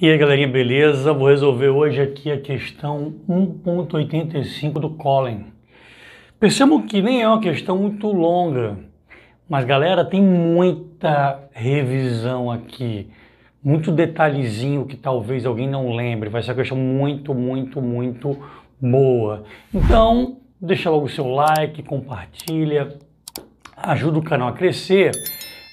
E aí galerinha, beleza? Vou resolver hoje aqui a questão 1.85 do Colin. Percebam que nem é uma questão muito longa, mas galera, tem muita revisão aqui, muito detalhezinho que talvez alguém não lembre. Vai ser uma questão muito, muito, muito boa. Então, deixa logo o seu like, compartilha, ajuda o canal a crescer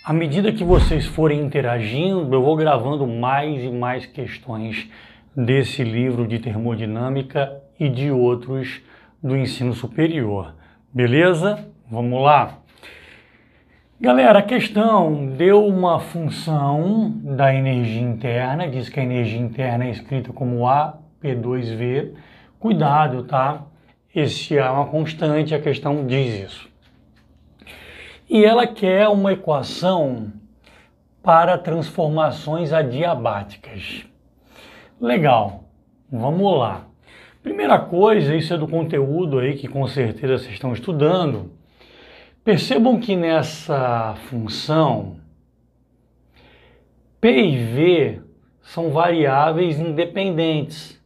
à medida que vocês forem interagindo, eu vou gravando mais e mais questões desse livro de termodinâmica e de outros do ensino superior. Beleza? Vamos lá. Galera, a questão deu uma função da energia interna, diz que a energia interna é escrita como AP2V. Cuidado, tá? Esse A é uma constante, a questão diz isso e ela quer uma equação para transformações adiabáticas. Legal, vamos lá. Primeira coisa, isso é do conteúdo aí que com certeza vocês estão estudando. Percebam que nessa função P e V são variáveis independentes,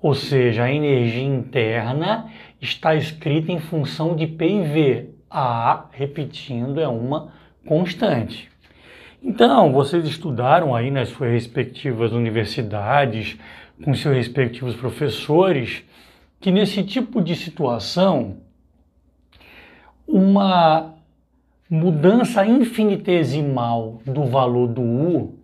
ou seja, a energia interna está escrita em função de P e V, a, repetindo, é uma constante. Então, vocês estudaram aí nas suas respectivas universidades, com seus respectivos professores, que nesse tipo de situação, uma mudança infinitesimal do valor do U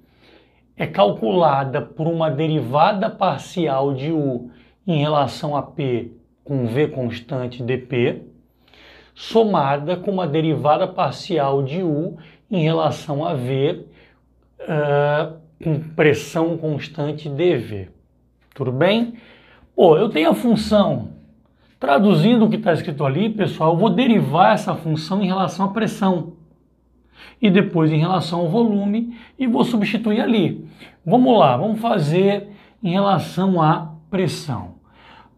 é calculada por uma derivada parcial de U em relação a P com V constante dP, somada com uma derivada parcial de U em relação a V, uh, com pressão constante dV. Tudo bem? Pô, eu tenho a função. Traduzindo o que está escrito ali, pessoal, eu vou derivar essa função em relação à pressão. E depois em relação ao volume, e vou substituir ali. Vamos lá, vamos fazer em relação à pressão.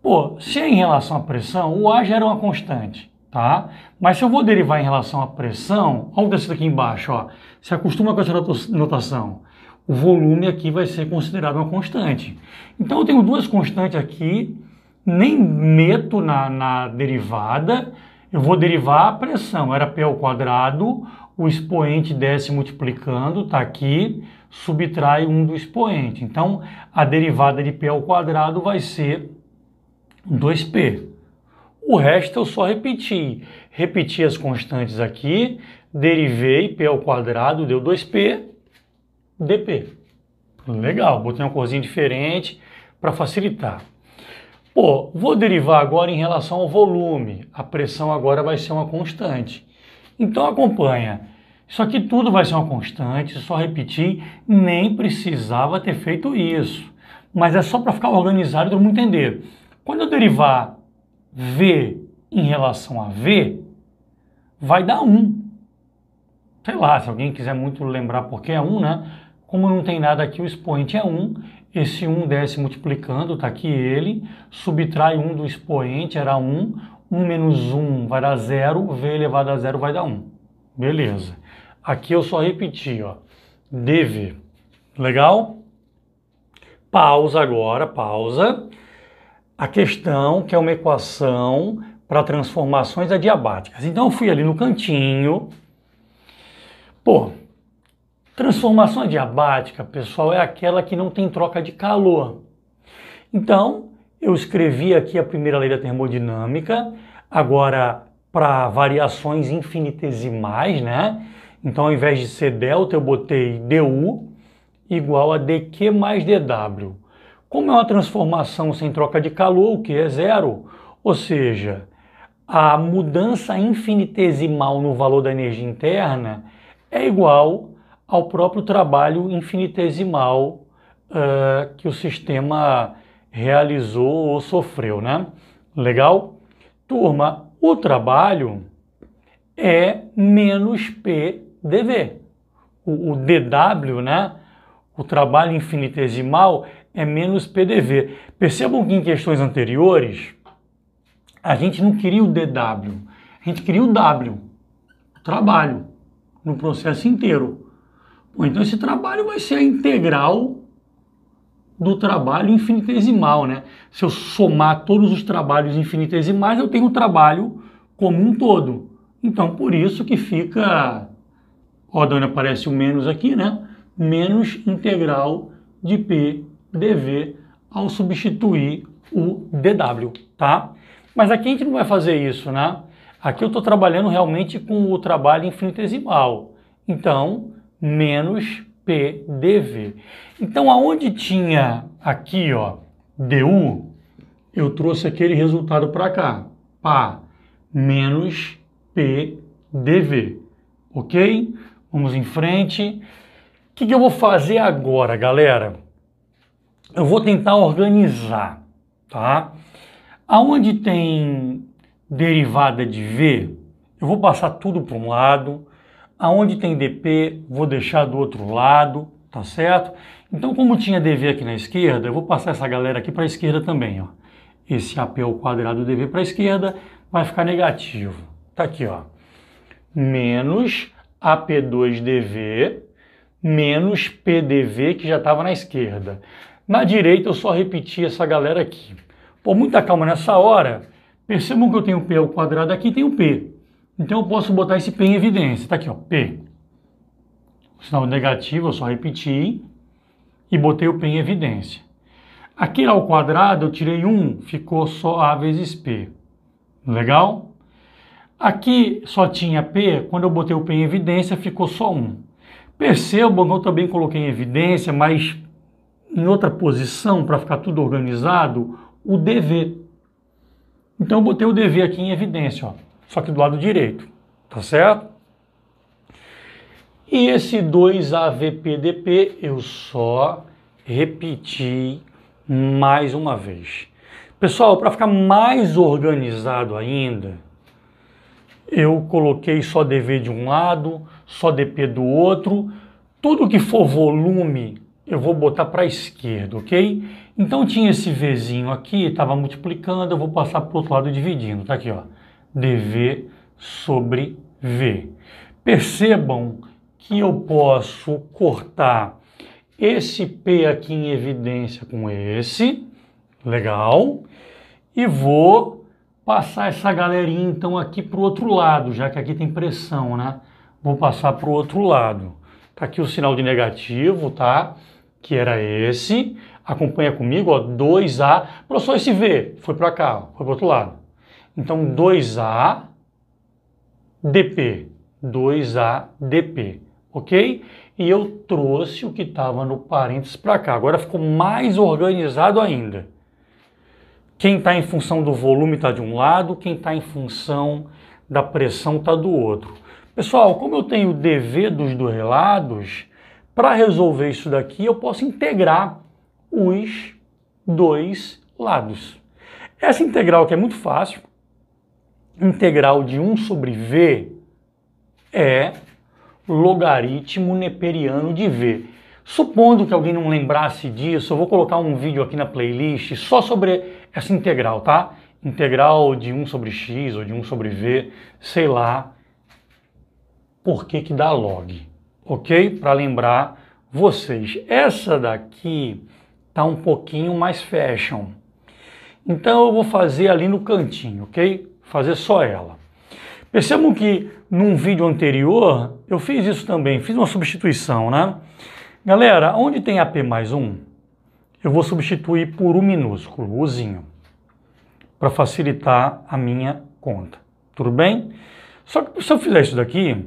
Pô, se é em relação à pressão, o A já era uma constante tá? Mas se eu vou derivar em relação à pressão, olha o tecido aqui embaixo, ó. Se acostuma com essa notação. O volume aqui vai ser considerado uma constante. Então eu tenho duas constantes aqui, nem meto na, na derivada, eu vou derivar a pressão. Era P ao quadrado, o expoente desce multiplicando, está aqui, subtrai um do expoente. Então, a derivada de P ao quadrado vai ser 2P. O resto eu só repeti. Repeti as constantes aqui, derivei p ao quadrado, deu 2p, dp. Legal, botei uma corzinha diferente para facilitar. Pô, vou derivar agora em relação ao volume. A pressão agora vai ser uma constante. Então acompanha. Isso aqui tudo vai ser uma constante, só repetir, nem precisava ter feito isso. Mas é só para ficar organizado e todo mundo entender. Quando eu derivar V em relação a V, vai dar 1. Sei lá, se alguém quiser muito lembrar porque é 1, né? Como não tem nada aqui, o expoente é 1. Esse 1 desce multiplicando, está aqui ele. Subtrai 1 do expoente, era 1. 1 menos 1 vai dar 0. V elevado a 0 vai dar 1. Beleza. Aqui eu só repeti, ó. DV. Legal? Pausa agora, pausa a questão que é uma equação para transformações adiabáticas. Então eu fui ali no cantinho. Pô, transformação adiabática, pessoal, é aquela que não tem troca de calor. Então, eu escrevi aqui a primeira lei da termodinâmica, agora para variações infinitesimais, né? Então, ao invés de ser delta, eu botei du igual a dq mais dw. Como é uma transformação sem troca de calor, o que é zero, ou seja, a mudança infinitesimal no valor da energia interna é igual ao próprio trabalho infinitesimal uh, que o sistema realizou ou sofreu, né? Legal? Turma, o trabalho é menos PDV. O, o DW, né? O trabalho infinitesimal é menos PDV. Percebam que em questões anteriores, a gente não queria o DW, a gente queria o W, trabalho, no processo inteiro. Bom, então esse trabalho vai ser a integral do trabalho infinitesimal, né? Se eu somar todos os trabalhos infinitesimais, eu tenho o trabalho como um todo. Então, por isso que fica, ó, dona, aparece o menos aqui, né? Menos integral de P DV ao substituir o DW, tá? Mas aqui a gente não vai fazer isso, né? Aqui eu estou trabalhando realmente com o trabalho infinitesimal. Então, menos PDV. Então, aonde tinha aqui, ó, DU, eu trouxe aquele resultado para cá. Pá, menos PDV. Ok? Vamos em frente. O que, que eu vou fazer agora, galera? eu vou tentar organizar, tá? Aonde tem derivada de V, eu vou passar tudo para um lado. Aonde tem DP, vou deixar do outro lado, tá certo? Então, como tinha DV aqui na esquerda, eu vou passar essa galera aqui para a esquerda também, ó. Esse AP ao quadrado DV para a esquerda vai ficar negativo. Tá aqui, ó. Menos AP2DV menos PDV, que já estava na esquerda. Na direita, eu só repeti essa galera aqui. Por muita calma nessa hora, percebam que eu tenho P ao quadrado aqui e tenho P. Então eu posso botar esse P em evidência. Está aqui, ó, P. O sinal negativo, eu só repeti e botei o P em evidência. Aqui ao quadrado, eu tirei 1, ficou só A vezes P. Legal? Aqui só tinha P, quando eu botei o P em evidência, ficou só 1. Percebam que eu também coloquei em evidência, mas em outra posição para ficar tudo organizado o DV. Então eu botei o DV aqui em evidência, ó, só que do lado direito, tá certo? E esse 2AVPDP eu só repeti mais uma vez. Pessoal, para ficar mais organizado ainda, eu coloquei só DV de um lado, só DP do outro. Tudo que for volume eu vou botar para a esquerda, ok? Então tinha esse Vzinho aqui, estava multiplicando, eu vou passar para o outro lado dividindo, tá aqui, ó. dV sobre V. Percebam que eu posso cortar esse P aqui em evidência com esse, legal, e vou passar essa galerinha então aqui para o outro lado, já que aqui tem pressão, né? Vou passar para o outro lado. Tá aqui o sinal de negativo, tá? que era esse. Acompanha comigo, ó, 2A. Professor, esse V foi para cá, ó, foi para o outro lado. Então, 2A, DP. 2A, DP. Ok? E eu trouxe o que estava no parênteses para cá. Agora ficou mais organizado ainda. Quem está em função do volume está de um lado, quem está em função da pressão está do outro. Pessoal, como eu tenho o DV dos dois lados, para resolver isso daqui, eu posso integrar os dois lados. Essa integral que é muito fácil, integral de 1 sobre v é logaritmo neperiano de v. Supondo que alguém não lembrasse disso, eu vou colocar um vídeo aqui na playlist só sobre essa integral, tá? Integral de 1 sobre x ou de 1 sobre v, sei lá por que que dá log ok? Para lembrar vocês. Essa daqui tá um pouquinho mais fashion. Então eu vou fazer ali no cantinho, ok? Fazer só ela. Percebam que num vídeo anterior eu fiz isso também, fiz uma substituição, né? Galera, onde tem AP mais um, eu vou substituir por um minúsculo, uzinho, para facilitar a minha conta. Tudo bem? Só que se eu fizer isso daqui,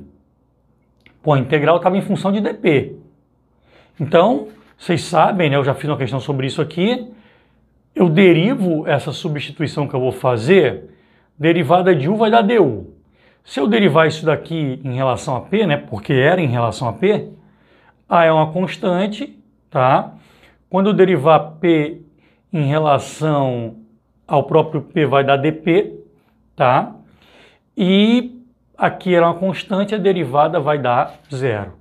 Pô, a integral estava em função de dp. Então, vocês sabem, né, eu já fiz uma questão sobre isso aqui, eu derivo essa substituição que eu vou fazer, derivada de u vai dar du. Se eu derivar isso daqui em relação a p, né, porque era em relação a p, a ah, é uma constante, tá? Quando eu derivar p em relação ao próprio p vai dar dp, tá? E Aqui era uma constante, a derivada vai dar zero.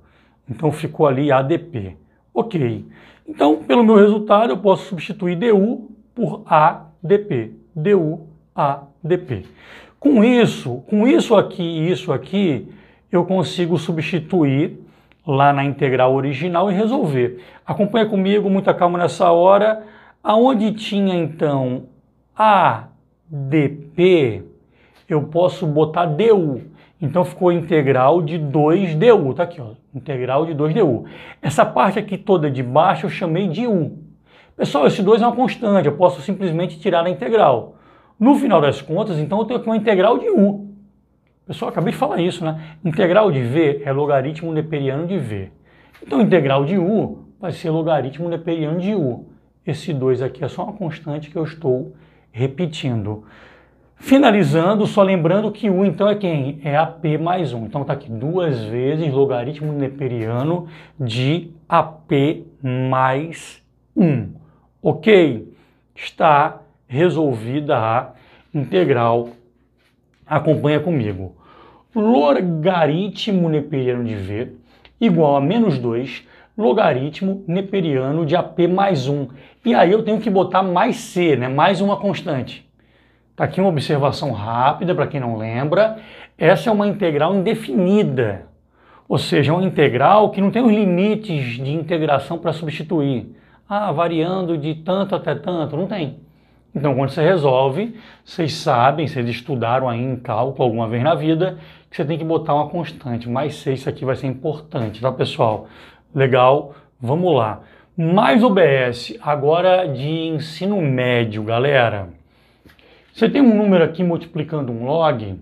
Então ficou ali ADP. Ok. Então, pelo meu resultado, eu posso substituir DU por ADP. DU, ADP. Com isso, com isso aqui e isso aqui, eu consigo substituir lá na integral original e resolver. Acompanha comigo, muita calma nessa hora. Aonde tinha então ADP, eu posso botar DU. Então ficou integral de 2du, tá aqui, ó, integral de 2du. Essa parte aqui toda de baixo eu chamei de u. Pessoal, esse 2 é uma constante, eu posso simplesmente tirar a integral. No final das contas, então eu tenho aqui uma integral de u. Pessoal, acabei de falar isso, né? Integral de v é logaritmo neperiano de v. Então integral de u vai ser logaritmo neperiano de u. Esse 2 aqui é só uma constante que eu estou repetindo. Finalizando, só lembrando que U então é quem? É AP mais 1. Então está aqui duas vezes logaritmo neperiano de AP mais 1. Ok? Está resolvida a integral. Acompanha comigo. Logaritmo neperiano de V igual a menos 2 logaritmo neperiano de AP mais 1. E aí eu tenho que botar mais C, né? mais uma constante. Está aqui uma observação rápida para quem não lembra. Essa é uma integral indefinida, ou seja, é uma integral que não tem os limites de integração para substituir. Ah, variando de tanto até tanto, não tem. Então, quando você resolve, vocês sabem, vocês estudaram aí em cálculo alguma vez na vida, que você tem que botar uma constante. Mais sei, isso aqui vai ser importante, tá, pessoal? Legal? Vamos lá. Mais OBS, agora de ensino médio, galera. Você tem um número aqui multiplicando um log,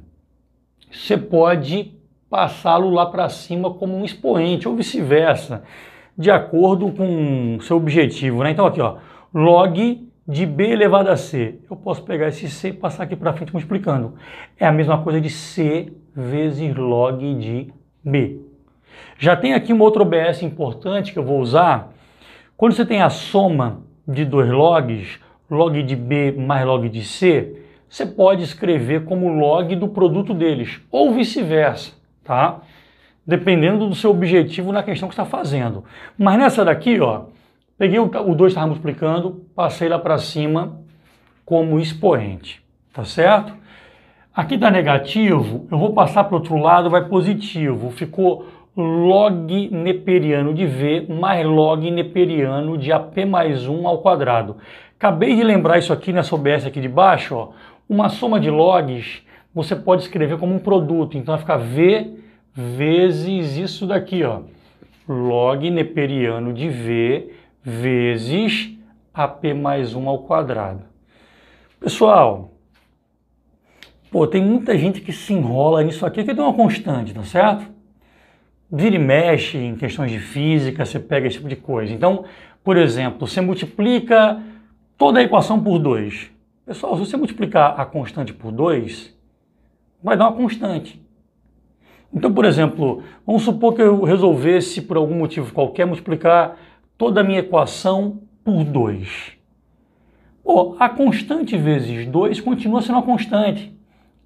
você pode passá-lo lá para cima como um expoente ou vice-versa, de acordo com o seu objetivo. Né? Então aqui, ó, log de b elevado a c. Eu posso pegar esse c e passar aqui para frente multiplicando. É a mesma coisa de c vezes log de b. Já tem aqui uma outra OBS importante que eu vou usar. Quando você tem a soma de dois logs, log de B mais log de C, você pode escrever como log do produto deles, ou vice-versa, tá? Dependendo do seu objetivo na questão que está fazendo. Mas nessa daqui, ó, peguei o 2 estava multiplicando, passei lá para cima como expoente, tá certo? Aqui dá tá negativo, eu vou passar para o outro lado, vai positivo. Ficou log neperiano de V mais log neperiano de AP mais 1 ao quadrado. Acabei de lembrar isso aqui nessa OBS aqui de baixo, ó. Uma soma de logs você pode escrever como um produto, então vai ficar V vezes isso daqui, ó. Log neperiano de V vezes AP mais 1 ao quadrado. Pessoal, pô, tem muita gente que se enrola nisso aqui, que tem uma constante, tá certo? Vira e mexe em questões de física, você pega esse tipo de coisa. Então, por exemplo, você multiplica toda a equação por 2. Pessoal, se você multiplicar a constante por 2, vai dar uma constante. Então, por exemplo, vamos supor que eu resolvesse, por algum motivo qualquer, multiplicar toda a minha equação por 2. a constante vezes 2 continua sendo uma constante.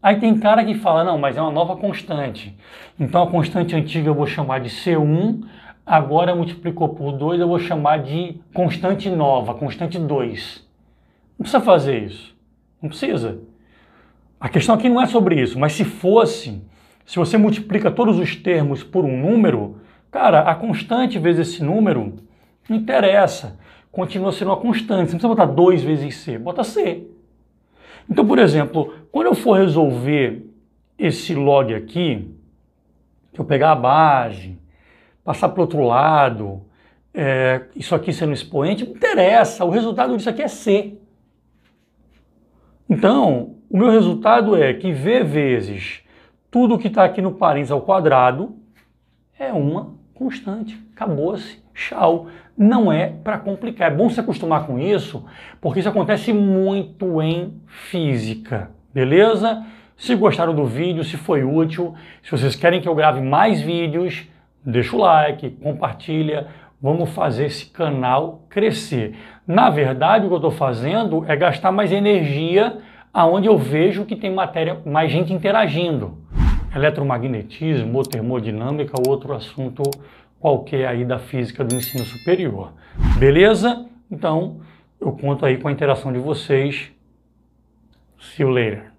Aí tem cara que fala, não, mas é uma nova constante. Então a constante antiga eu vou chamar de C1, agora multiplicou por 2, eu vou chamar de constante nova, constante 2. Não precisa fazer isso. Não precisa. A questão aqui não é sobre isso, mas se fosse, se você multiplica todos os termos por um número, cara, a constante vezes esse número não interessa. Continua sendo uma constante. Você não precisa botar 2 vezes C, bota C. Então, por exemplo, quando eu for resolver esse log aqui, eu pegar a base, passar para o outro lado, é, isso aqui sendo expoente, não interessa, o resultado disso aqui é C. Então, o meu resultado é que V vezes tudo que está aqui no parênteses ao quadrado é uma constante. Acabou-se. Tchau. Não é para complicar. É bom se acostumar com isso, porque isso acontece muito em física. Beleza? Se gostaram do vídeo, se foi útil, se vocês querem que eu grave mais vídeos, deixa o like, compartilha, vamos fazer esse canal crescer. Na verdade, o que eu estou fazendo é gastar mais energia aonde eu vejo que tem matéria, mais gente interagindo. Eletromagnetismo ou termodinâmica, outro assunto qualquer aí da física do ensino superior. Beleza? Então, eu conto aí com a interação de vocês. See you later.